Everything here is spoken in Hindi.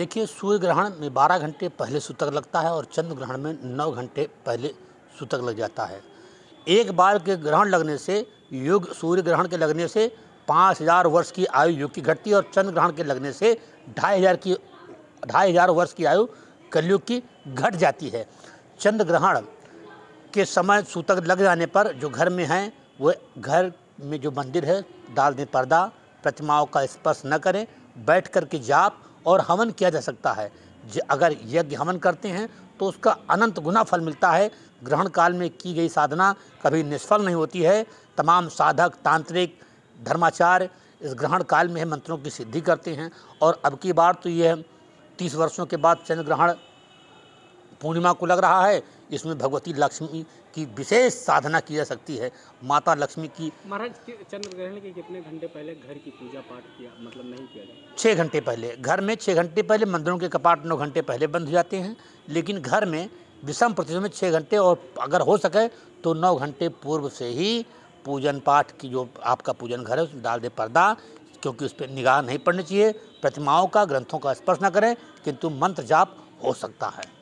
देखिए सूर्य ग्रहण में 12 घंटे पहले सूतक लगता है और चंद्र ग्रहण में 9 घंटे पहले सूतक लग जाता है एक बार के ग्रहण लगने से युग सूर्य ग्रहण के लगने से पाँच हज़ार वर्ष की आयु युग की घटती है और चंद्र ग्रहण के लगने से ढाई हज़ार की ढाई हज़ार वर्ष की आयु कलयुग की घट जाती है चंद्र ग्रहण के समय सूतक लग जाने पर जो घर में हैं वह घर में जो मंदिर है डाल दें पर्दा प्रतिमाओं का स्पर्श न करें बैठ कर के जाप और हवन किया जा सकता है अगर यज्ञ हवन करते हैं तो उसका अनंत गुना फल मिलता है ग्रहण काल में की गई साधना कभी निष्फल नहीं होती है तमाम साधक तांत्रिक धर्माचार्य इस ग्रहण काल में मंत्रों की सिद्धि करते हैं और अब की बार तो यह तीस वर्षों के बाद चंद्र ग्रहण पूर्णिमा को लग रहा है इसमें भगवती लक्ष्मी की विशेष साधना की जा सकती है माता लक्ष्मी की महाराज चंद्रग्रहण के कितने घंटे पहले घर की पूजा पाठ किया मतलब नहीं किया छः घंटे पहले घर में छः घंटे पहले मंदिरों के कपाट नौ घंटे पहले बंद हो जाते हैं लेकिन घर में विषम प्रतिशत में छः घंटे और अगर हो सके तो नौ घंटे पूर्व से ही पूजन पाठ की जो आपका पूजन घर है उसमें डाल दे पर्दा क्योंकि उस पर निगाह नहीं पड़नी चाहिए प्रतिमाओं का ग्रंथों का स्पर्श न करें किंतु मंत्र जाप हो सकता है